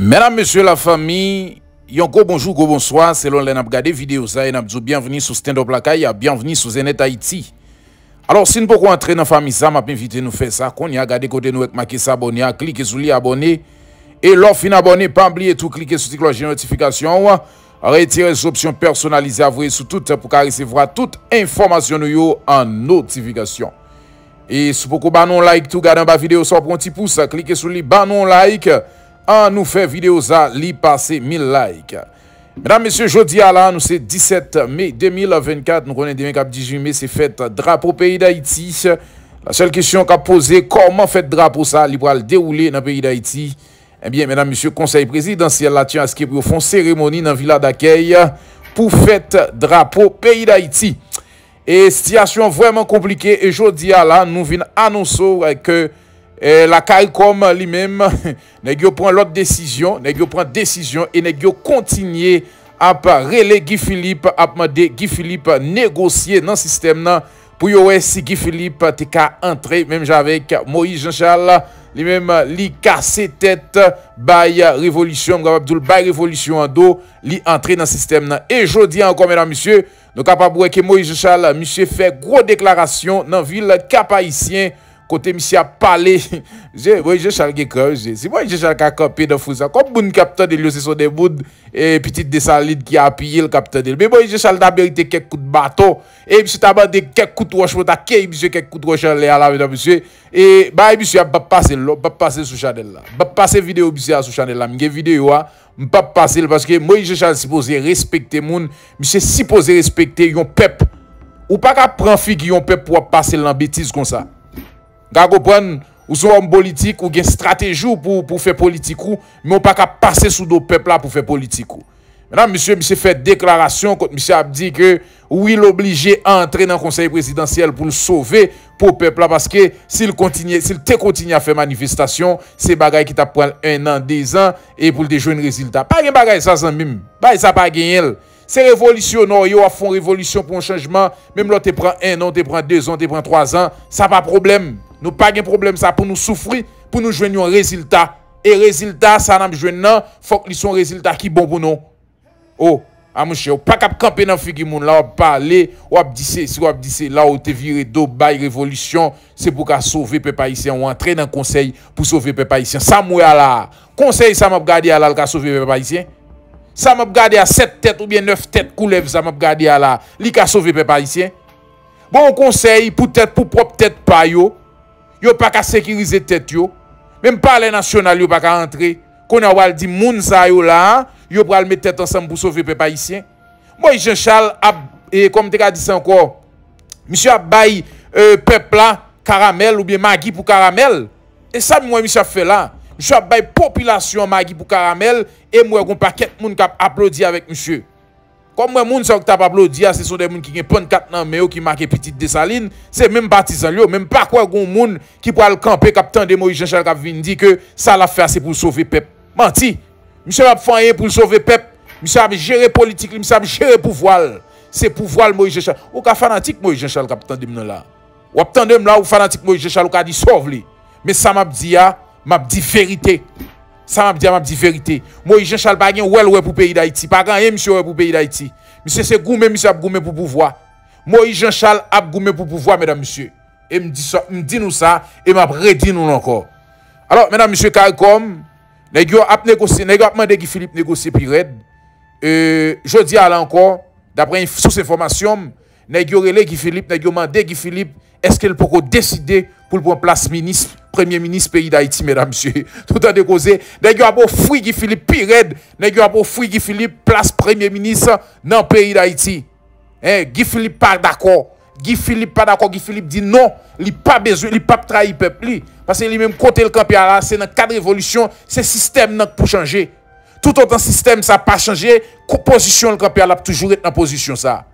Mesdames, Messieurs la famille, Yon go bonjour, go bonsoir, selon les regardé vidéo ça, et n'abdou bienvenue sur Stand Up Lakay, bienvenue sur Zenet Haïti. Alors, si nous pouvons entrer dans la famille ça, m'a invité nous faire ça, qu'on y a gardé côté nous avec marqué s'abonner, cliquez sur li abonner, et l'offre abonné, pas oublier tout cliquer sur la cloche de notification, retirer les options personnalisées à vous sur tout pour recevoir toute information en notification. Et si vous pouvez bah, un like, tout garder bas vidéo, ça prend pouce, cliquez sur li, bah, like, nous nous vidéo vidéo za li pase 1000 likes. Mesdames, Messieurs, jodi a la, nous' le 17 mai 2024, ...nous konen demen 18 mai, c'est fête Drapeau Pays d'Haïti. La seule question kap pose, comment ça, Drapeau ça... li dérouler dans le Pays d'Haïti? Eh bien, mesdames, Messieurs, conseil présidentiel... la à tiyan aske pou fon seremoni nan villa d'accueil pour fête Drapeau Pays d'Haïti. et situation vraiment compliquée et jodi à la, nous vin que que... E lakay kom li menm, ne gyo pran lot decizyon, ne gyo pran decizyon, e ne gyo kontinye ap rele Gifilip, ap made Gifilip negosye nan sistem nan, pou yo wè si Gifilip te ka entre, menm javek Moïse Jean Charles, li menm li ka setet bay revolisyon, mga Abdoul, bay revolisyon an do, li entre nan sistem nan. E jodi an komè nan, msye, nou kapap wè ke Moïse Jean Charles, msye fè gro deklarasyon nan vil kapayisyen, Kote misi a pale. Mise, mwen jè chal ge kre. Mwen jè chal kakor pedofouz. Komp moun kapten de liyo se son de moun. E, Petit desanlid ki api yil kapten de liyo. Mwen jè chal da merite kek kout bato. E msye tabande kek kout wachmout a ke. Mise, kek kout wachmout a la mwen msye. E msye a bap pase lò. Bap pase sou chanel la. Bap pase videyo msye a sou chanel la. Mwen jè videyo a. Mwen bap pase lò. Mwen jè chal si pose respekte moun. Mise, si pose respekte yon pep. Gago bon, ou son homme politique, ou gen stratégie pour pou faire politique ou, mais on pas qu'à passer sous nos peuples là pour faire politique ou. Maintenant, monsieur, monsieur fait déclaration contre monsieur Abdi que, oui, il à entrer dans le conseil présidentiel pour le sauver pour le peuple là, parce que s'il continue, te continue à faire manifestation, c'est bagay qui t'apprennent un an, deux ans, et pour le déjouer résultat. Pas gen bagay ça, sans mime. Pas ça, pas gagné. C'est révolutionnaire, yo a fond révolution pour un changement, même là, te prend un an, te prend deux ans, te prend trois ans, ça pas problème. Nous pas de problème ça pour nous souffrir, pour nous joindre un résultat. Et résultat, ça n'a pas non, faut que soit un résultat qui bon pour nous. Oh, à ah, mon cher, pas cap camper dans figure monde. là, on parler, on dit c'est, si on dit là on te viré d'eau, bail révolution, c'est pour sauver peuple haïtien, ou entrer dans conseil pour sauver peuple haïtien. Ça m'a là. Conseil ça m'a gardé là, sauver peuple haïtien. Ça m'a gardé à sept têtes ou bien neuf têtes coulèves, ça m'a gardé à là. Li sauver peuple haïtien. Bon conseil pour être pour propre tête pa yo pas qu'à sécuriser tête yo. Même pas les national yo pas qu'à rentrer. Qu'on a wal di moun sa yo là, yo pral mettre tête ensemble pour sauver peuple haïtien. Moi Jean Charles a et comme tu as dit encore, monsieur a bail euh, peuple caramel ou bien magi pour caramel. Et ça moi monsieur a fait là. Monsieur a population magi pour caramel et moi gon paquet moun qui applaudi avec monsieur. Comme moi, moun sont t'a que ah, ce sont des gens qui ont 4 ans mais qui marquent petite Dessaline, c'est même partisan yo, même pas quoi gon moun qui pour aller camper capitaine de Moïse Jean-Charles qui dit que ça l'a fait c'est pour sauver Pep, Menti. Monsieur va faire pour sauver Pep, Monsieur a gérer politique, monsieur a gérer pouvoir. C'est pouvoir Moïse Jean-Charles. Ou ka fanatique Moïse Jean-Charles capitaine de là. Ou attendez là ou fanatique Moïse Jean-Charles ou ka dit sauve lui. Mais ça m'a dit a, ah, m'a dit vérité. Ça m'a dit, m'a dit vérité. Moi, Jean Charles Baguen, ouais, ouais, pour pays d'Haïti. Pas grand, monsieur, pour pays d'Haïti. Monsieur, c'est gourmet, monsieur, a gourmet pour pouvoir. Moi, Jean Charles, a pour pouvoir, mesdames, messieurs. Et me dit ça, me dit nous ça, et m'a redit nous encore. Alors, mesdames, messieurs, CARICOM, nèg yo ap négocier, nèg ap mandé qui Philippe négocie puis red. Euh, je dis à encore, d'après une source information, nèg yo relé Guy Philippe, nèg yo demandé Guy Philippe, est-ce qu'elle peut décider pour le prendre place ministre, premier ministre pays d'Haïti, mesdames, messieurs. Tout en décausé, y a pas fouille qui Philippe Pired, y a pas fouille qui Philippe place premier ministre dans pays d'Haïti. Hein, Guy Philippe pas d'accord. Guy Philippe pas d'accord, Guy Philippe dit non, il pas besoin, il pas trahir peuple parce que lui même côté le camp là, c'est dans le cadre révolution, c'est le système pour changer. Tout autant système ça pas changé, composition le camp a toujours être dans la position ça.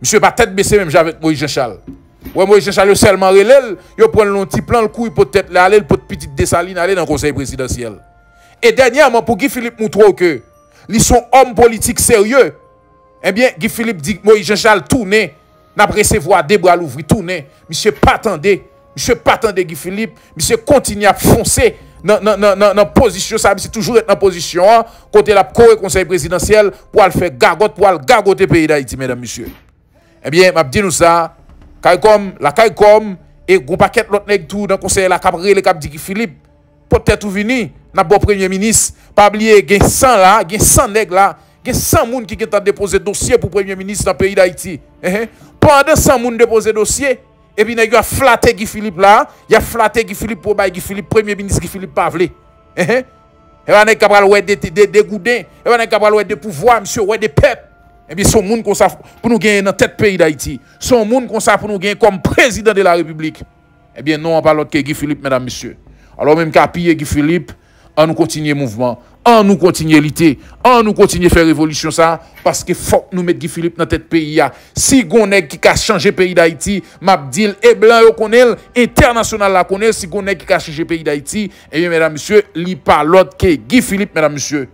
Monsieur pas tête baissée même j'avais Moïse Jean Charles. Ouais, Moïse Charles seulement relève, il prend un petit plan, le coup, il peut être aller, il peut petite dessaline aller dans le conseil présidentiel. Et dernièrement, pour Guy Philippe Moutrou que, ils sont hommes politiques sérieux. Eh bien, Guy Philippe dit, Moïse Jean-Charles tourné, n'a pas recevoir des bras l'ouvrir, tourné. Monsieur, pas attendez. Monsieur, pas attendez Guy Philippe. Monsieur, continue à foncer dans la position, ça, c'est toujours être dans position, hein, côté la Corée conseil présidentiel, pour aller faire gargote, pour aller gargoter le pays d'Haïti, mesdames, messieurs. Eh bien, m'a dit nous ça, Kaikom, la Kaikom, et gros paquet l'autre nègre tout dans le conseil la cap relé cap dit Philippe peut-être ou dans le bon premier ministre pas oublier a 100 là a 100 nègres là a 100 personnes qui ont déposé dossier pour premier ministre dans le pays d'Haïti eh, eh. pendant 100 déposent des dossier et eh puis y a flatté Guy Philippe là il a flatté Guy Philippe pour Guy Philippe premier ministre Guy Philippe Pavlé et va nèg capable ouais des dégoudin et ben, va nèg capable ouais des pouvoir monsieur ouais des peuple eh bien, son monde qu'on sa pour nous gagner dans notre pays d'Haïti. Son monde qu'on sa pour nous gagner comme président de la République, et eh bien, non, on parle de Guy Philippe, mesdames, messieurs. Alors même qu'à piller Guy Philippe, an nou kontinye mouvement, an nou kontinye lité, an nou kontinye fè ça, parce que que nous mettre Guy Philippe dans notre pays ya. Si qui a changé le pays d'Haïti, mabdil et eh blanc, yo l'international international, la connaît si qui ki ka chanje pays d'Haïti, bien, mesdames, monsieur, parle palot de Guy Philippe, mesdames, messieurs.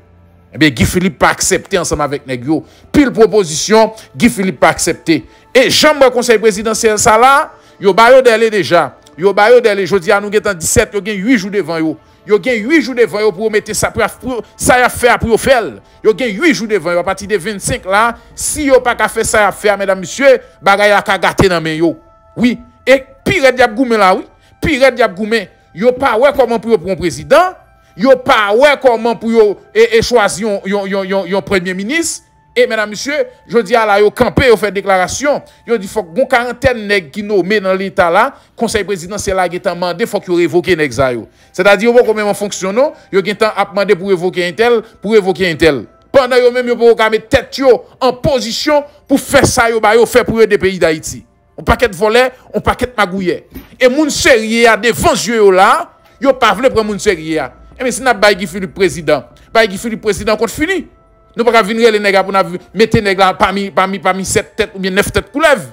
Mais eh bien, Guy Philippe pas accepté ensemble avec Negio. Pile proposition, Guy Philippe pas accepté. Et j'aime conseil présidentiel, ça là, yo yo délai déjà. Yo yo délai, je dis à nous, 17, yo gen 8 jours devant yo. Yo gen 8 jours devant yo pour mettre ça, pour, ça y faire pour faire. Yo gen 8 jours devant yo, à partir de 25 là, si yo pas ka fait ça y faire, mesdames, et messieurs, bagay a ka gâté dans men yo. Oui. Et pire diable goumen là, oui. Pire diable goumen. Yo pas ouais comment pour un président yo pa ouais comment pour yo et, e choisir yon, yon, yon, yon, premier ministre et mesdames messieurs je dis à la yo campé yo fait déclaration yo dit faut bon quarantaine nèg qui nommé dans l'état là conseil présidentiel là qui mandé faut que révoquer nèg ça yo c'est-à-dire vous comment fonctionne yo qui a demandé pour révoquer un tel pour révoquer un tel pendant yo même yo pour mettre tête yo en position pour faire ça yo ba yo faire pour des pays d'Haïti on paquet volets, on paquet magouillet. Et moun sérieux devant yeux là, yo pas vle prendre moun sérieux eh, mais si n'a pas fut le président, pas fut le président compte fini. Nous pas venir les nègres pour mettre nègres là parmi parmi parmi sept têtes ou bien neuf têtes couleves.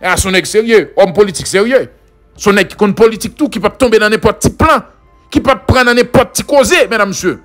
Et ah, à son nègre sérieux, homme politique sérieux. Son nègre qui compte politique tout qui peut tomber dans n'importe petit plan, qui peut prendre dans n'importe petit causé, mesdames et messieurs.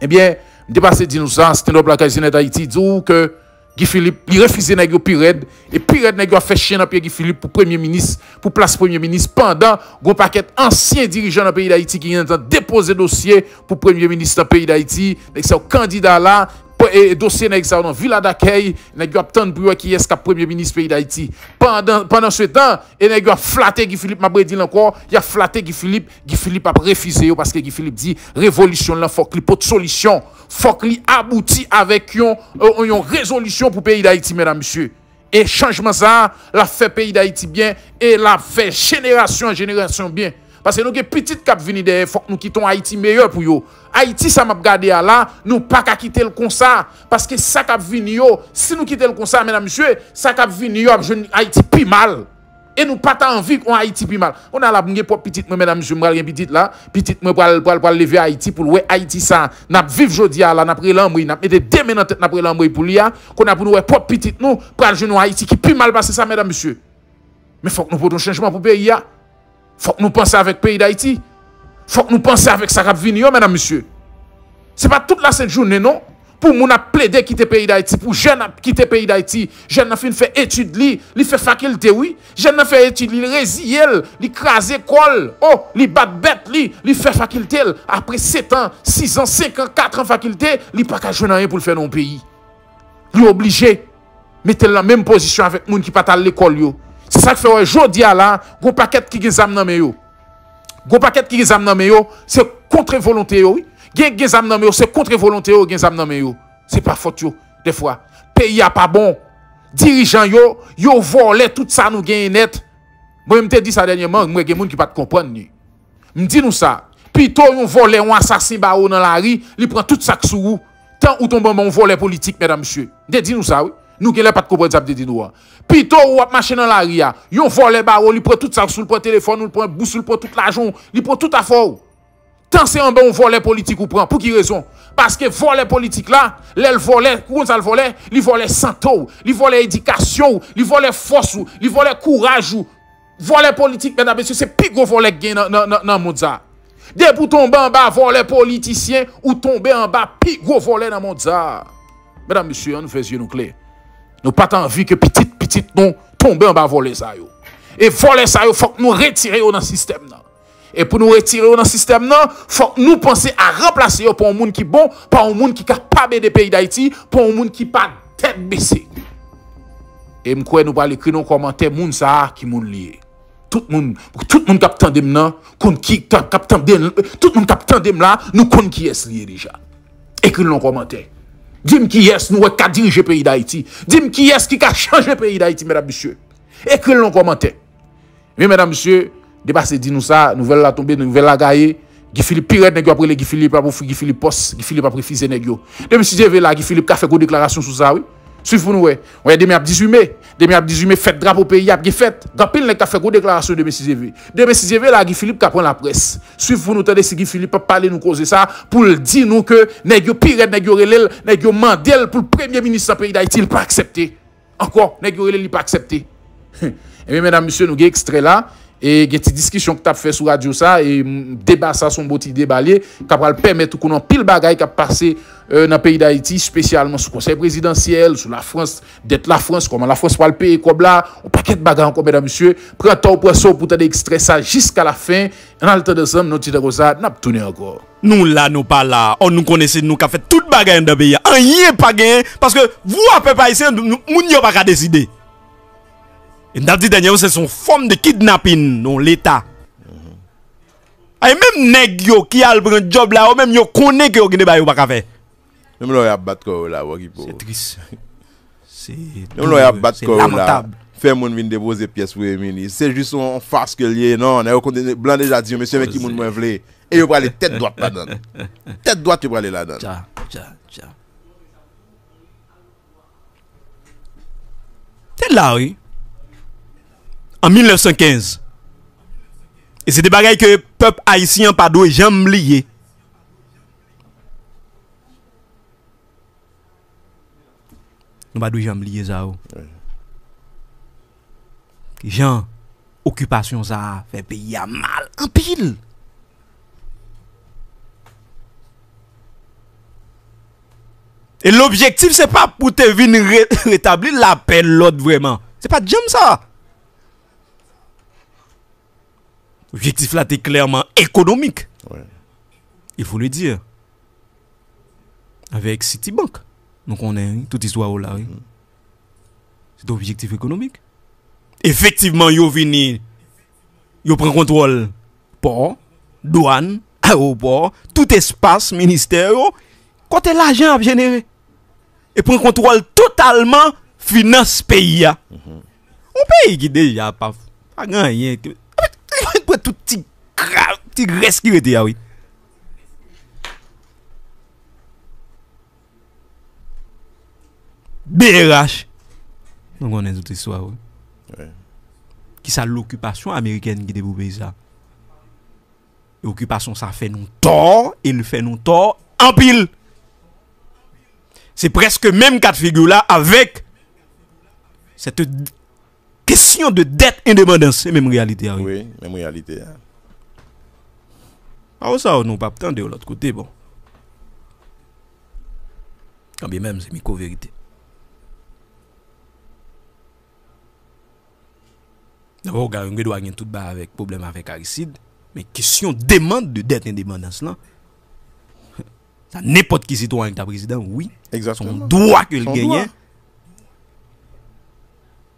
Eh bien, dépassé dit nous ça, stand up la d'Haïti dit que Guy Philippe, il refusait Nagyo Pirède. et Piret Nagyo a fait chien dans Guy Philippe pour Premier ministre, pour place Premier ministre, pendant gros paquet ancien dirigeant dans pays d'Haïti qui ont déposé dossier pour Premier ministre dans pays d'Haïti, C'est un candidat là, et dossier nèg ça dans villa d'accueil nèg yo attend pour qui est qu'un premier ministre pays d'Haïti pendant ce temps il nèg yo flatté Guy Philippe encore il a flatté Guy Philippe Guy Philippe a refusé parce que Guy Philippe dit révolution là faut qu'il porte solution faut qu'il aboutit avec euh, une résolution pour le pays d'Haïti mesdames et messieurs et changement ça la fait le pays d'Haïti bien et la fait génération en génération bien parce que nous avons petit cap venu de faut que nous quittons Haïti meilleur pour yo. Haïti, ça m'a gardé là, nous pas qu'à quitter le concert. Parce que ça cap venu si nous quittons le concert, mesdames, messieurs, ça cap venu Haïti plus mal. Et nous pas envie qu'on Haïti plus mal. On a la pour petite, mesdames, messieurs, moi, petite là, petite, moi, pour lever Haïti, pour le Haïti ça. N'a vivre jodi là, n'a pris l'ambri n'a mis deux mains dans tête, n'a pris l'ambri pour l'IA, hein. qu'on a pour nous, pour petite, nous, pour le genou Haïti qui plus mal parce que ça, mesdames, messieurs. Mais faut que nous un changement pour le pays. Hein. Faut que nous pensions avec le pays d'Haïti. Faut que nous pensions avec Sarabvini vini yo, mesdames, messieurs. C'est pas toute la cette journée, non? Pour moun a plaidé quitter pays d'Haïti, pour jeune quitte quitter pays d'Haïti, jeune a fin fait étude li, li fait faculté, oui. Jeune a fait étude li, li li crasé col, oh, li bat bête li, li fait faculté, après 7 ans, 6 ans, 5 ans, 4 ans faculté, li pas qu'à rien pour le faire dans le pays. Li obligé, mettez la même position avec moun qui pas à l'école, yo. C'est ça que fait aujourd'hui là, gon paquet qui gizam nan men Gon paquet qui gizam nan c'est contre volonté yo. Gen gizam nan c'est contre volonté yo, gizam nan C'est pas faute des fois. Pays a pas bon. Dirigeant yo, yo volé tout ça nous gagne net. Moi m'te dit ça dernièrement, moi gen moun qui pas te comprendre ni. M'di nous ça. Pito yon volé un assassin dans la rue, il prend tout ça sous vous. Tant ou tombe mon volé politique mesdames et messieurs. Dit nous ça oui nous qui pas de comprendre ça de dire nous. Hein. Plutôt ou a marcher dans la ria, hein. yon vole barreau, Ils prend tout ça sous le téléphone, ou prend bourse, sous le tout l'argent, il prend tout à fort. Tant c'est un bon volet politique ou prend, pour qui raison Parce que volet politique là, l'el volet, comment ça le volet Il volet santo, il volet éducation, il volet force, il volet courage. Volet politique, mesdames et messieurs, c'est plus gros volet gain dans le monde ça. Dès pour tomber en bas, volet politicien, ou tomber en bas, plus gros volet dans le monde ça. Mesdames et messieurs, on nous fait yeux nous clés. Nous pas envie que petit petit nous tomber en bas voler ça yo. Et voler ça yo faut que nous retirions dans le système là. Et pour nous retirer dans le système, il faut que nous pensions à remplacer pour un monde qui est bon, pour un monde qui est capable des pays d'Haïti, pour un monde qui n'est pas tête baissée. Et je crois nous allons écrire nos commentaires, monde ça qui moun lié. Tout le monde, tout le monde de qui tendre tout monde de là, nous connaissons qui est lié déjà. Écris nos commentaires. Dim qui est ce qui a dirigé le pays d'Haïti. Dim qui est ce qui a changé le pays d'Haïti, mesdames, et messieurs. Écrivez-le en commentaire. Mais mesdames, messieurs, dépassez, nous ça, nouvelle la tomber, nouvelle la gaillée. Guy Philippe Pirate nèg après Guy Philippe pour Guy Philippe Post, Guy Philippe après fils nèg yo. Depuis si j'ai là Guy Philippe a fait une déclaration sur ça oui. Suivez nous, ouais. Ouais, demain, 18 mai. Demain, 18 mai, fête drapeau pays, a fête. Gapil n'a fait gros déclaration de M. Zévé. De M. Zévé, là, Guy Philippe qui prend la presse. Suivez nous, tenez si Guy Philippe parler nous causer ça, pour dire nous que, n'est-ce pire, n'est-ce n'est-ce Mandel pour le premier ministre du pays d'Haïti, il pas accepté. Encore, n'est-ce il pas accepté. Et eh mesdames, messieurs, nous avons extrait là et des discussions que tu as fait sur la radio ça et débat ça son beau petit qui va permettre qu'on en pile bagaille qui a passé dans euh, le pays d'Haïti spécialement sur le conseil présidentiel sur la France d'être la France comment la France va le payer comme là on paquet de choses encore mesdames et messieurs prends ton poisson pour t'être extrait ça jusqu'à la fin en le temps de ça, nous titre ça n'a tourné encore nous là nous pas là on oh, nous connaissait nous qui a fait toute bagaille dans le pays rien pas gagné parce que vous à peuple haïtien nous n'y pas de décider Nadi denye ou se son form de kidnapping non l'Etat. Ay menm neg yo ki al pren job la ou menm yo konen ke yo gine ba yo baka fe. Yon moun yo ap bat ko ou la wakipo. Se tris. Se lamentab. Fè moun vin de boze piyes wè mini. Se jis son farske liye nan. Nan yo kontenè. Blan deja diyo. Mè se mè ki moun mwen vle. E yo pralè tèt doat pa nan. Tèt doat yo pralè la nan. Tè la ou yi? 1915 E se de bagay ke pep Aisyen padwe jam liye Nan padwe jam liye za ou Jan Okupasyon sa fe pe ya mal An pil E l'objektif se pa pou te vin Retabli la pen lot vreman Se pa jam sa wa Objektif la te klerman ekonomik. Il foun li dir. Avek Citibank. Non konen, tout iswa ou la. Mm. Se do objektif ekonomik. Efektivman yo vini. Yo pren kontrol. Port, douan, aroport, tout espas, minister yo. Kote l'ajan ap jenere. E pren kontrol totalman finance peyi ya. Ou peyi ki deja paf. Agan yon ekonomik. tout petit qui ti res ki rete ya ah wè. BRH. Nou konen tout iswa wè. ça Ki sa l'okupasyon Ameriken ki debou occupation ça fait fè nou il fait fè nou tor, anpil. Se Kesyon de det indemandans, se menm realite a. Oui, menm realite a. Ah, a ou sa ou nou pa p'tan de ou lot kote bon. Kambi menm se mi kou verite. Nè pou garen gwe dwa gen tout ba avèk problem avèk harisid, menm kesyon demand de det indemandans lan, sa nepot ki zito wang ta prezident, oui, son doa ke l genye. Son doa.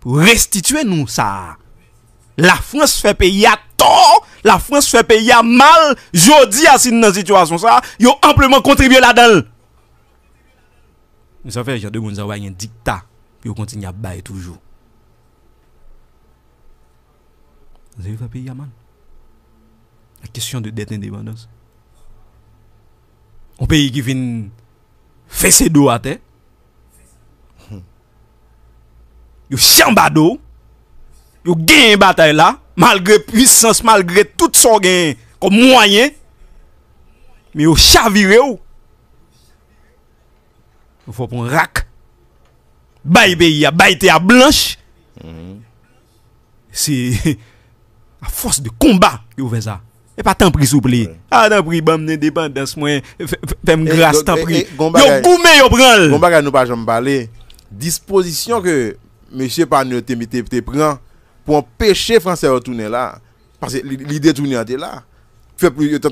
Restitue nou sa. La Frans fe pe ya to, la Frans fe pe ya mal, jodi asin nan sitwasyon sa, yo ampleman kontribye la del. Nisafè, jadou moun zavwa yon dikta, yo kontin ya bay toujou. Zayou fe pe ya mal? La kisyon de deten de bandos. O peyi ki fin fese do ate, yo chan bado, yo gen yon batay la, malgre pwisans, malgre tout son gen, kon mwoyen, mi yo chavire yo, mhm. yo fopon rak, bay beyi, bay teya blanche, se, a fos de komba, yo ven sa, e pa tan pri souple, a tan pri, yo koume yo pral, gomba ga nou pa jom bale, dispozisyon ke, Mèche pa nou te mi te pran Pou an peche franse yon toune la Parse li detoune an te la Fe plou yon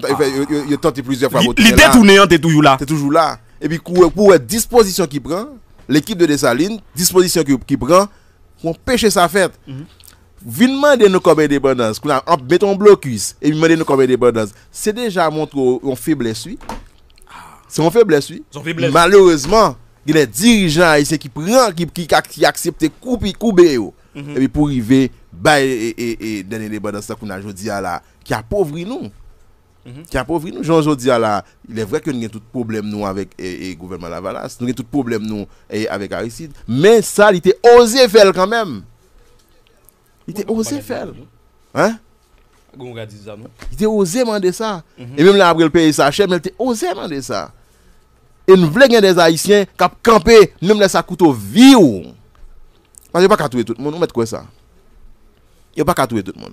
tante plouzyan Li detoune an te toujou la E pi pou wè disposition ki pran L'ekip de Desalines Disposition ki pran Pou an peche sa fète Vinman de nou komè de bandaz Mète yon blok kuis Se deja montre yon fè blè sui Se yon fè blè sui Malheureseman Gile dirijan ese ki pren, ki aksepte koupi koube yo. Ebi pou rive, baye e dene le banan sa kouna jodi ala, ki apovri nou. Ki apovri nou. Joun jodi ala, il e vreke nou gen tout problem nou avek gouvernement la valas. Nou gen tout problem nou avek harisid. Men sal, ite oze fel kanmem. Ite oze fel. He? Ite oze mande sa. E menm la abrel peye sa chen, menm te oze mande sa. et nous voulons des Haïtiens qui campé, nous laissons à couteau vivre. Parce que pas qu'à tuer tout le monde, on met quoi ça Il pas qu'à tuer tout le monde.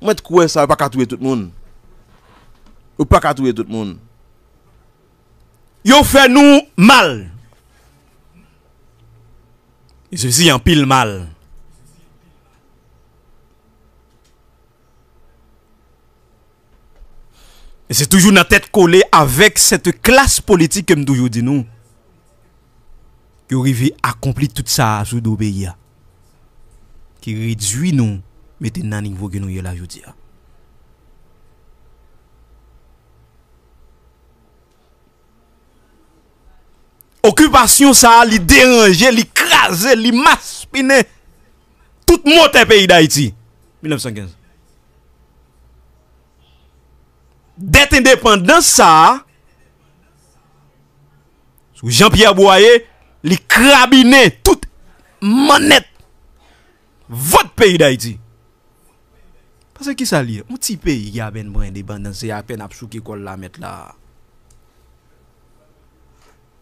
On met quoi ça, il pas qu'à tuer tout le monde. Il pas qu'à tuer tout le monde. Yo fait nous mal. Et ceci en pile mal. Et c'est toujours la tête collée avec cette classe politique que nous dit nous. Qui arrive à accomplir tout ça sous pays. Qui réduit nous, le niveau que nous y là aujourd'hui. Occupation ça a déranger, li craser, li tout le monde pays d'Haïti. 1915. D'être indépendant ça Jean-Pierre Boyer li crabiné toute manette votre pays d'Haïti parce que qui ça li un petit pays qui a ben moins indépendance à peine absou qui col la mettre là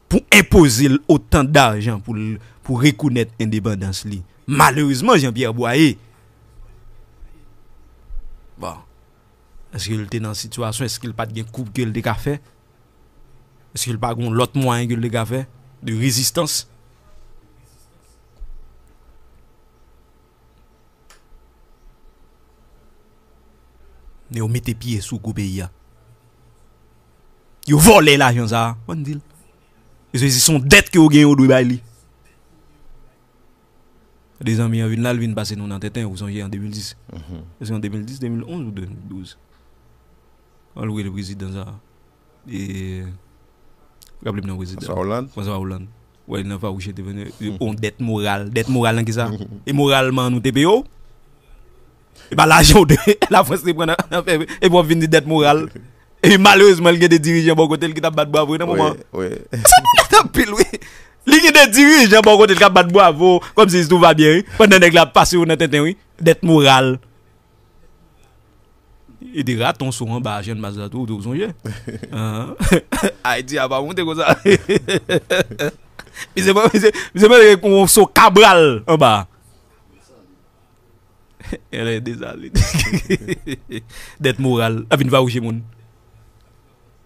pour imposer autant d'argent pour pour reconnaître l'indépendance malheureusement Jean-Pierre Boyer Eske l te nan sitwasyon, eske l pat gen koup gel de kafe? Eske l pat kon lot mwen gel de kafe? De rezistans? Ne o mette piye sou koup e ya. Yo vo le la jan zara. Wan dil? E se si son det ke o gen yo dwi bay li. De zan mi an vin la, vin pase nou nan tetan, ou san ye an 2010. E se an 2010, 2011 ou 2012. Alwe le wizi dan sa. Di. Rablem nan wizi. Aswa Holland. Aswa Holland. Woy nan fwa wish ete venye. On det moral. Det moral nan ki sa. E moralman nou tepe yo. Oh? E bala jode. Oh, la fwensi prena an aferbe. E wap vini det moral. E malewesman lge de dirijan bon kote l kita bat bo avwe nan mouman. Ouye. Aswa nou net apil woy. Lige de dirijan bon kote l kita bat bo avwe. Kom si sou va bien. Fwa nan ek la pasi wou nan teten woy. Det moral. Ouye. E di raton sou an ba jen mazatou A iti e a ba moun te kon sa Pise mwen re kon sou kabral an ba E re de sa Det moral Afin va ouche moun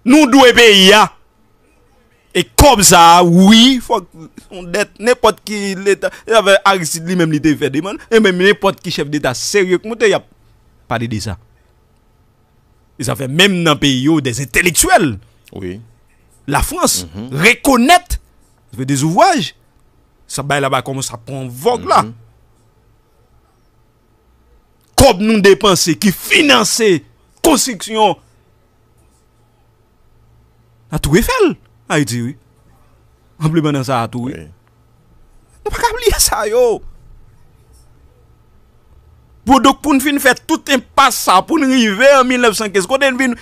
Nou dwe pe ya E kom sa Ouye Nepot ki leta e Nepot ki chef deta Serye kon moun te ya Pa de de sa I sa fè mèm nan peyo des enteleksuel La Frans Rekonnet Se fè des ouvwaj Sa bay la ba komo sa pon vok la Kob nou depanse ki finanse Konseksyon A tou e fèl A iti wè A blé banan sa a tou wè Nou pa ka blé sa yo Pour donc pour nous faire tout un ça pour nous arriver en 1915 quand nous Financer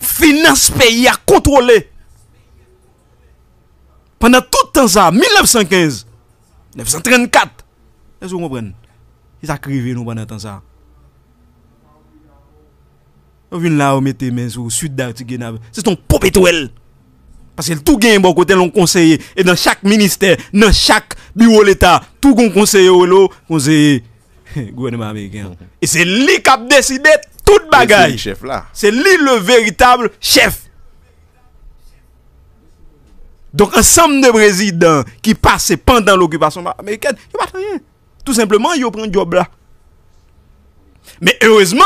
finance pays à contrôler pendant tout temps ça 1915 1934 est-ce que vous comprenez ils créé nous pendant temps ça on vient là on les mains sur sud d'Artigue c'est ton popétuel parce que tout gagne bon côté l'on conseiller et dans chaque ministère dans chaque bureau de l'État tout gon conseiller conseiller Mhm. Et c'est lui qui a décidé toute bagaille. C'est lui le véritable chef. Donc, ensemble de présidents qui passaient pendant l'occupation américaine, rien. Tout simplement, ils un job là. Mais heureusement,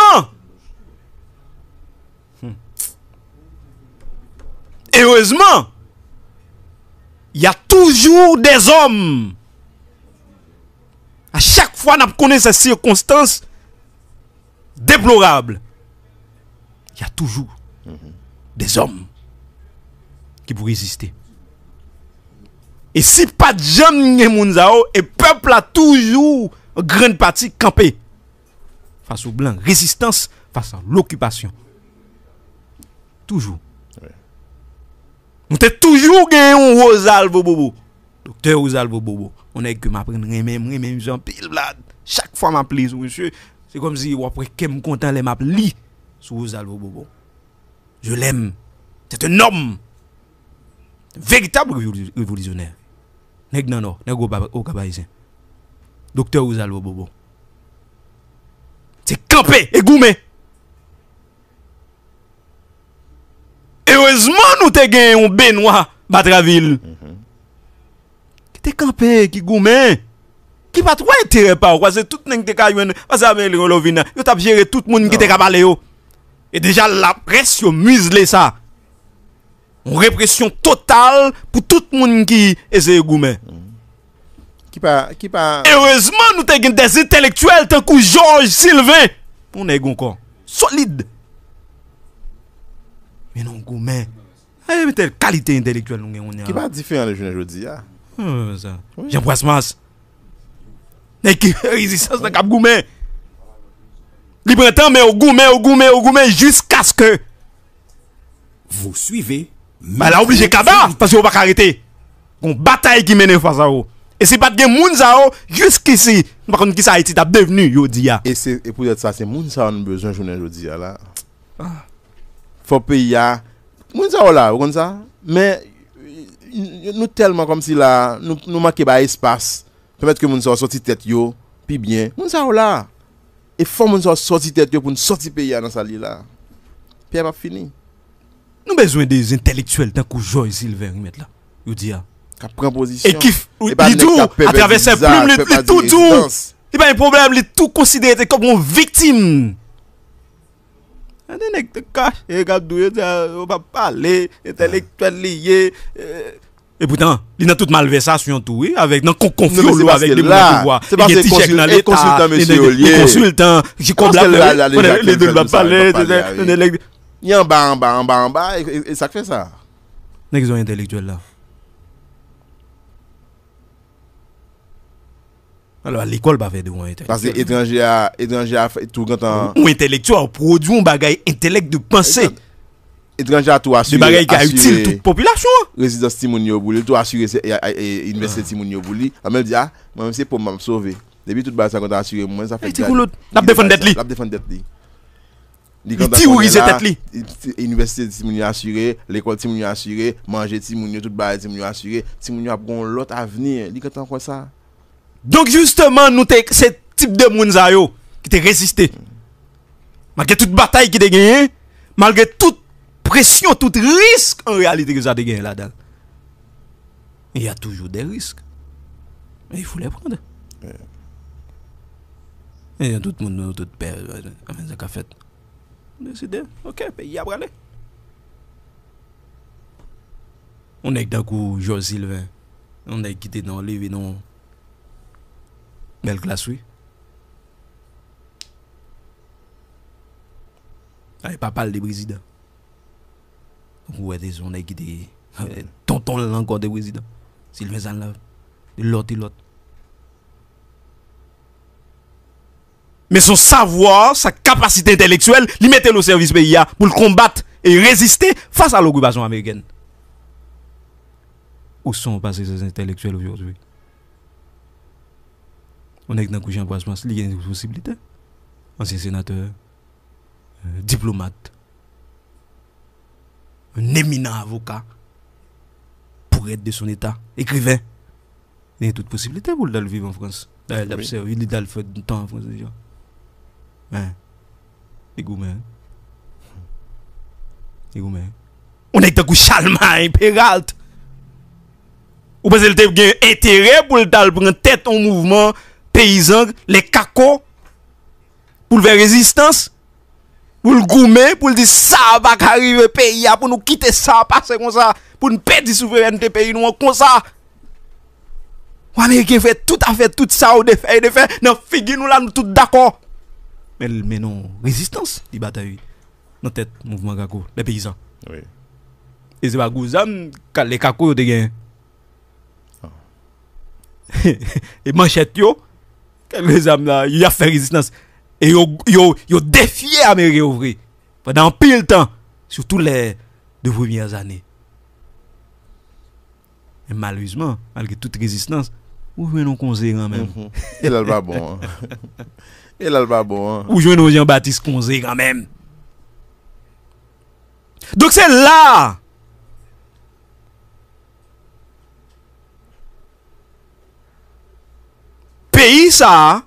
heureusement, il y a toujours des hommes à chaque fois, nous connaissons ces circonstances déplorables. Il y a toujours des hommes qui pour résister. Et si pas de gens et peuple a toujours une grande partie campé face aux blancs, résistance face à l'occupation. Toujours. Nous avons toujours gagné un Rosalvo Bobo. Docteur Rosalvo Bobo. Nèk ke m apren remèm, remèm jan pil vlad Chak fwa m ap pliz wè chè Se kom si wapre kem kontan lè m ap li Sou Ouzal Vobobo Je lèm Tète nom Vèritable revolutionè Nèk nanò, nèk ou kaba yè Doktè Ouzal Vobobo Tè kampe E goume E ozman nou tè gen yon benwa Batra vil Mh mh Ekampe ki goumen Kipat wè te repa wazè tout nèng te ka yon Wazè amè yon louvina Yot ap jere tout moun nge te non. ka bale yo E deja la pres yo muizle sa Represyon total Pou tout moun nge ki eze yon goumen mm. Kipat Erezman nou te gen des intelektuel Tenkou George Sylvain Moun e yon kon Solid Menon goumen Eme eh, tel kalite intelektuel Kipat difen ane joun ane ah. joudi ya Jean-Brasmas Nè ki rezistans nan kap goumen Libretan mè ou goumen, ou goumen, ou goumen Jusk aske Vou suive Mè la oblije kada Tansi ou bak arete Gon batay ki mènen fasa ou E se bat gen moun za ou oh, Jusk isi Mwa konen ki sa Haiti tap devenu Yodiya E pou det sa se moun za ou Nou bezwen jounen Yodiya la ah. Fopi ya Moun za ou la Mwen za ou Nou telman kom si la nou make ba espas Pe met ke moun sa osoti tet yo Pi bien, moun sa ou la E fon moun sa osoti tet yo pou moun osoti pe ya nan sa li la Pi ya ba fini Nou bezwen dey intelektuel tankou Joy Silver yon met la Yon diya Ka pren pozisyon E kif, e li tou, atravesse ploum, li tou tou E pa yon problem, li tou konsidete komon viktim E pou tan, li nan tout malve sa sou yon tou e, nan kon kon fyo lou avèk li pou mè ki wò. E konsultan, jikon blak, li nan tout malve sa sou yon tou e, e sak fè sa. Nèk zon yon delektuel laf. Alwa, l'ekol ba vedou an. Pase etranjè a, etranjè a, ah. ah, tout gantan... Ou entelektu a ou prodou mou bagay entelekt de pensè. Etranjè a tout asurè. De bagay ki a util tout populasyon. Residansi ti moun yo boulè, tout asurè, e invesse ti moun yo boulè. A men di a, mwen mse pou m am sove. Debi tout bagay sa gantan asurè, mwen sa fèk gantan. E ti kou lout, lap defan det li? Lap defan det li. E ti ou reze det li? Invesse ti moun yo asurè, l'ekol ti moun yo asurè, manje ti moun yo, Donk justeman nou te, se tip de moun za yo, ki te resiste. Malge tout batay ki de genye, malge tout presyon, tout risk, en realite ki za de genye la dan. Ya toujou de risk. E yon foule prende. E yon tout moun nou, tout per, a men zaka fet. Desi de, ok, pe yabra le. On ek daku, Jules Sylvain, on ek kite nan, levi nan, Belle classe oui. Allez, pas de président. Ah euh, ouais, des on qui des. Tonton l'encore encore des présidents. Sylvain de L'autre et l'autre. Mais son savoir, sa capacité intellectuelle, lui mettait le service PIA hein, pour le combattre et résister face à l'occupation américaine. Où sont passés ces intellectuels aujourd'hui? On est dans Jean Boisman, il y a une possibilité. Ancien sénateur, euh, diplomate, un éminent avocat, pour être de son état, écrivain. Il y a toute possibilité pour le vivre en France. D'ailleurs, il est dans le fait du temps en France déjà. Hein? Mais, les gourmands. Les On est dans Chalmagne, hein, Peralt. Ou parce qu'il a intérêt pour le prendre tête en mouvement Pèyizan, lè kako, pou l vè rezistans, pou l goumè, pou l di sa bak arive pèy ya, pou nou kite sa, pa se kon sa, pou nou pet di souveren te pèy nou an kon sa. Ou Amerike fè tout a fè tout sa ou defè, defè, nan figi nou la nou tout d'akon. Mè l mè non rezistans, di bata yi, nan tèt mouvment kako, lè pèyizan. E se ba gouzèm, ka lè kako yo te gen, ah. e manchet yo. les âmes là, ils fait résistance. Et ils ont défié à me réouvrir. Pendant pile pile temps. Surtout les deux premières années. Et malheureusement, malgré toute résistance, vous jouez nos conseils quand même. Mhm. Et là, le bon. Hein. Et là, le bon. Vous hein. jouez nos Jean-Baptiste conseils quand même. Donc c'est là. Beyi sa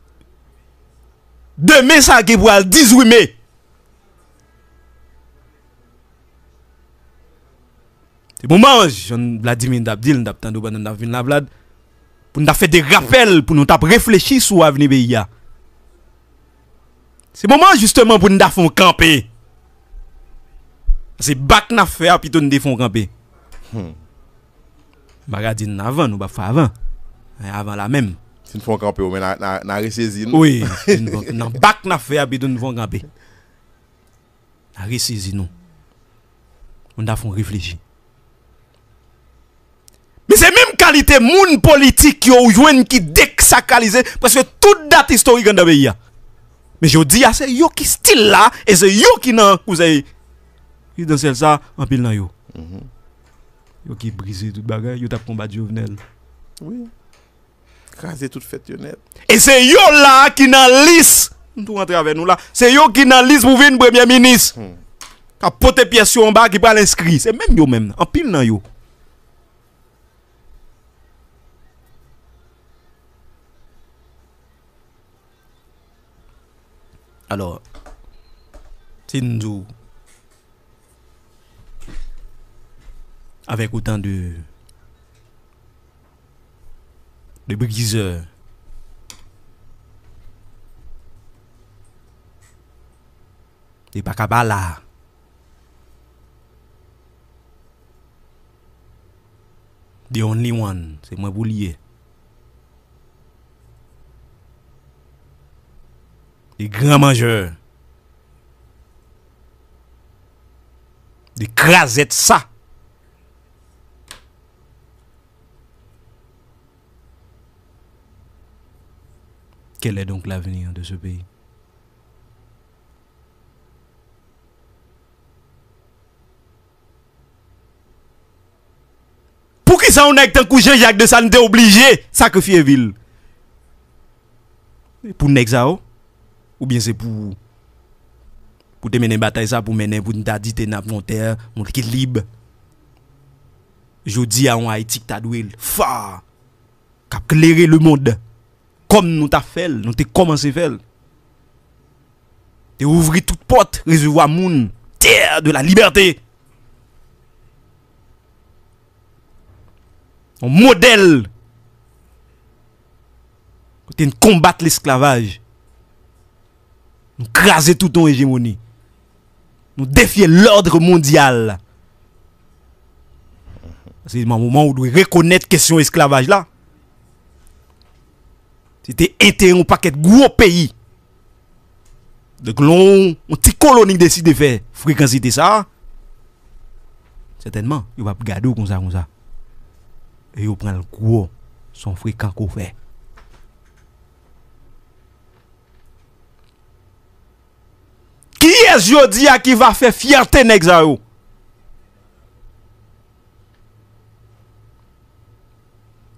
Deme sa geboal Diz wime Se mou bon man Joun vladimi ndap dil Ndap tan do ban Ndap vin la vlad Poun da fe de rappel Poun nou tap reflechi Sou avni beyi ya Se mou bon man Justeman pou nou da fon kampe Se bak na fe apito Nou de fon kampe Bagadi hmm. nan avan Nou ba fa avan Avans la mem Si nou fon kamp yo, men nan re-sezi nou. Oui, nan bak na fey abidou nou fon kampi. Nan re-sezi nou. Mwen da fon refleji. Me se men kalite moun politik yo ou jwen ki dek sakalize, prese tout dat istory ganda beya. Me jyo di ya, ah, se yo ki stila, e se yo ki nan kouzeye. Yon dan sel sa, anpil nan yo. Mhm. Yo ki brise tout bagay, yo tap kombat jovenel. Oui, oui. E se yo la ki nan lis Se yo ki nan lis Mou vin premye minis hmm. A pote piye syon ba ki pral inskri Se men yo men, apil nan yo Alors Sinjou Awek outan de Le briseur. Les The only one. C'est moi vous lier. Les grands mangeurs. Li ça. Kel e donk la venyen de se peyi? Pou ki sa ou nek ten kouche jak de sa, nou te oblije sakofye vil? Pou nek sa ou? Oh? Ou bien se pou... Pou te menen batay sa, pou menen pou nou ta di ten apvonte, moun ki libe? Jodi a ou a etik ta dwe, fa! Kap kleri le moun de. comme nous t'a fait, nous t'ai commencé à faire. T'es ouvri toute porte, réservoir moun, terre de la liberté. Un modèle. T'es combattre l'esclavage. Nous craser tout ton hégémonie. Nous défier l'ordre mondial. C'est le moment où on doit reconnaître question esclavage là. Si te enter yon paket gwo peyi, dek loun, yon ti kolonik desi de fe frekansi de sa, setenman, yon va p'gade ou konza konza, e yon pren l'gwo son frekansi kou fe. Ki es yo di a ki va fe fiyante nek za yo?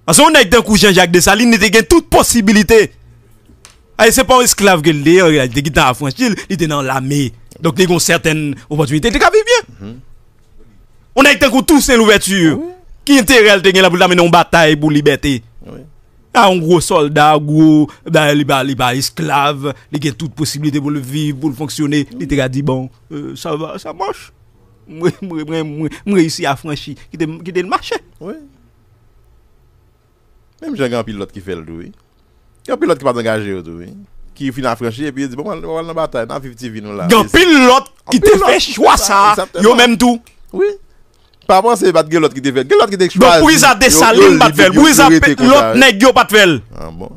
Parce qu'on est d'un coup Jean-Jacques Dessalines, il a toute possibilité. Ah, Ce n'est pas un esclave qui est, il était dans la France, il était dans l'armée. Donc il a une certaine opportunité, il vivre bien. Mm-hmm. On est d'un coup tous ces ouvertures, ah Qui intérêt il a pour l'amener en bataille pour la liberté ah, un gros soldat, un gros, bah, esclave, il esclave, il a toute possibilité pour le vivre, pour le fonctionner. Il a dit, bon, euh, ça va, ça marche. Je moi, à franchir. franchir, qui le marché. Mèm jè yon pil lot ki fèl dwi, yon pil lot ki pat angaje yon dwi, ki yon finan franshi, yon pil lot ki te fè chwa sa, yon mèm dwi. Oui, pa mwen se bat gelot ki te fèl, gelot ki te chwa sa. Don pou yon desalim bat fèl, pou yon lot nek yon bat fèl. An bon.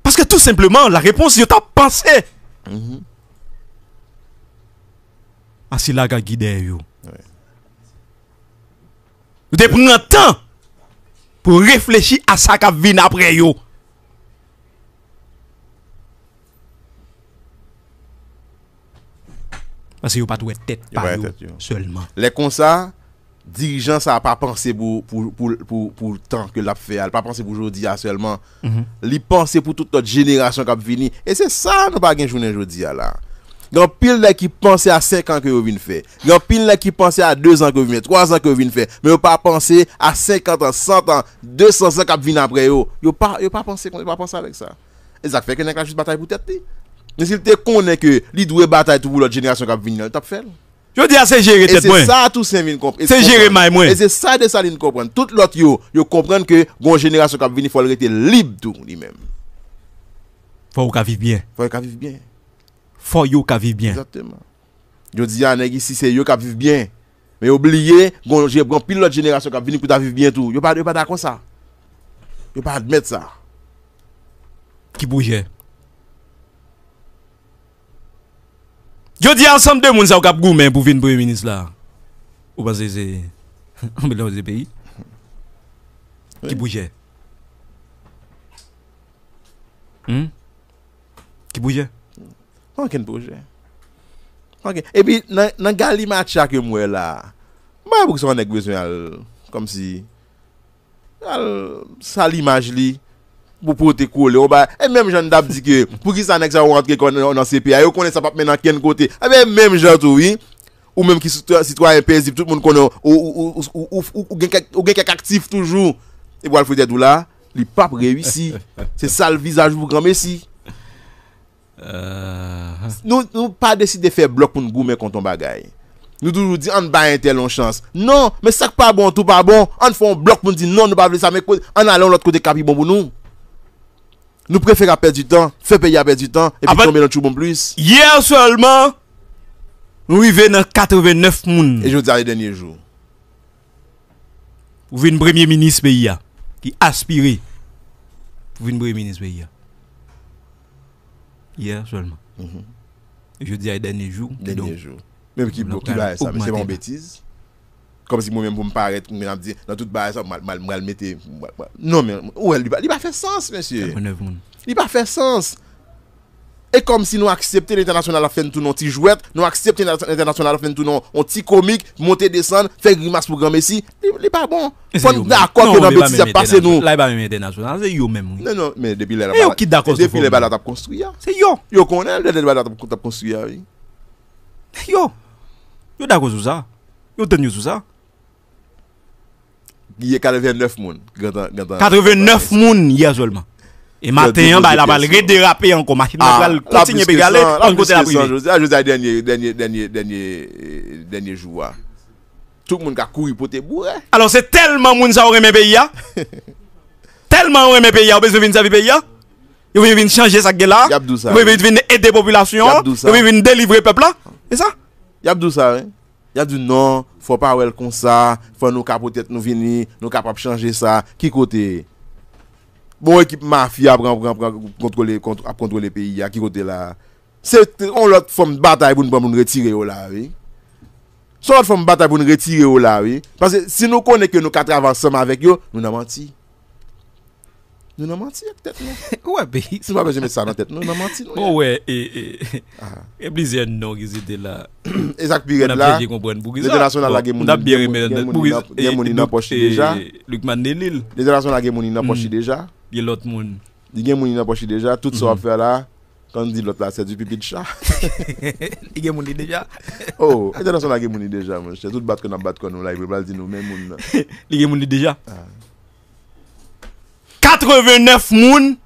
Paske tout simplement, la repons yon ta pansè. Asi la ga giden yon. Yon te pren yon tan. Reflechi a sa kap vin apre yo Asi yo pat wè tèt pa yo Sèlman Lè kon sa Dirijans a pa panse pou Pou tanke lap fè al Pa panse pou jodi a sèlman mhm. Li panse pou tout ot jenera syon kap vini E sè sa nou pa gen jounen jodi a la Gyo pil lè ki pansè a 5 an ke yo vin fè. Gyo pil lè ki pansè a 2 an ke yo vin fè. 3 an ke yo vin fè. Me yo pa pansè a 50 an, 100 an, 200 an ke yo vin apre yo. Yo pa pansè konnen pa pansè alek sa. E zak fè konnen kwa nanjou batay pou tèt ti. Nesil te konnen ke li dwe batay toubou lot generasyon ke yo vin fè. Yo di a se jere tèt mwen. Se jere mwen mwen. Se sa de sa li nou kompren. Tout lot yo yo kompren ke gon generasyon ke yo vin fòl rete lib tou. Fòl ou ka viv bien. Fòl ou ka viv bien. faut yo ka vivre bien. Exactement. Je dis à ah, nèg ici c'est yo ka vivre bien. Mais oubliez, bon, j'ai grand pile génération qui vient pour vivre bien tout. Yo pas yo pas d'accord ça. Yo pas admettre ça. Qui bougeait Je dis ensemble de moun sa ou kap goumen pour venir premier ministre là. Ou pas c'est on dans le pays. Qui bougeait hmm? Qui bougeait E pi nan gwa li mat ya ke mwe la Mwa pou ki sa an ek beswen al Kom si Al sal imaj li Bou pou te koule E menm jan da p dike Pou ki sa an ek sa want ke kon nan CP A yo konen sa pap men nan ken kote E menm jan tou vi Ou menm ki sitwa yon pezib Ou gen kek aktif toujou E wal fote dou la Li pap revisi Se sal vizaj vou grame si Euh, nou pa desi de fe blok pou nou goume konton bagay Nou toujou di an bayan te lon chans Non, men sak pa bon, tout pa bon An fon blok pou nou di non, nou pa vle sa men kou An alon lot kou de kapi bon pou nou Nou prefe ka pes di tan Fe pe ya pes di tan E pi chombe non chou bon plis Ye an solman Nou i ven an 89 moun E joun di ari denye jou Pou ven premye minis pe ya Ki aspire Pou ven premye minis pe ya Yer solman Je di ay denye jou Denye jou Mèm ki bo ki bay sa Mèm se bon bètise Kom si mèm pou m'paret Mèm an di Nan tout bay sa Mèm al mette Non mèm Ou el li ba Li ba fè sens mèsy Li ba fè sens E kom si nou aksepte l'internasyon ala fen tou nou ti jwet, nou aksepte l'internasyon ala fen tou nou on ti komik, monte desan, fek rimas programe si, li pa bon. E Fon da akwa non, ke nan beti se pase nou. La e ba mè mè mè tenasyon ala, se yo mè moun. Non, non, men depi lè la balat. E yo kit da kon sou foun. Depi lè balat ap konstruya. Se yo. Yo konen, lè lè balat ap konstruya. Yo. Yo da kon sou sa. Yo ten yo sou sa. Ye kadeven neuf moun. Kadeven neuf moun ya zolman. Et maintenant bah, la balle redéraper encore, machine On va ah, continuer à pégaler, on côté la privée. Je dis, dernier, dernier, dernier, dernier, dernier joueur. Tout le monde a couru pour te bourrer. Alors, c'est tellement moun ça aurait mes pays, hein. Tellement aurait mes pays, on hein. besoin de venir servir pays, hein. Vous venir changer ça là. Vous venez venir aider la population. Vous venir délivrer le peuple là. C'est ça? Yabdou ça, Il y a du non, faut pas avoir comme ça, faut nous capoter, nous venir, nous capables changer ça. Qui côté? Bon ekip mafya pran pran pran a kontrole peyi ya ki kote la. Se on lot fom batay pou nou pran moun retire yo la, vey. Se on lot fom batay pou nou retire yo la, vey. Pase si nou konen ke nou katravan seman vek yo, nou nan manti. Nou nan manti ak tet nou? Wè be. Wè be jeme sa nan tet nou? Nan manti nou? O bon, wè. Ebleze e, ah. e nan gizite la. Ezak piret la. Nan apje jekon pren bouriza. Le denason la gemouni. Nan apje jekon pren bouriza. Le denason la bon, gemouni e, nan pochi deja. Lukman Delil. Le denason la gemouni nan pochi hmm. deja. Gelot moun. Le gemouni nan pochi deja. Tout sa wap hmm. fè la. Kan di lot la se du pipi de chan. Le gemouni deja. O oh, wè. Le denason la gemouni deja moun chè. Tout bat kon nan bat kon nou. La ibe bal di nou men moun nan. 89 moun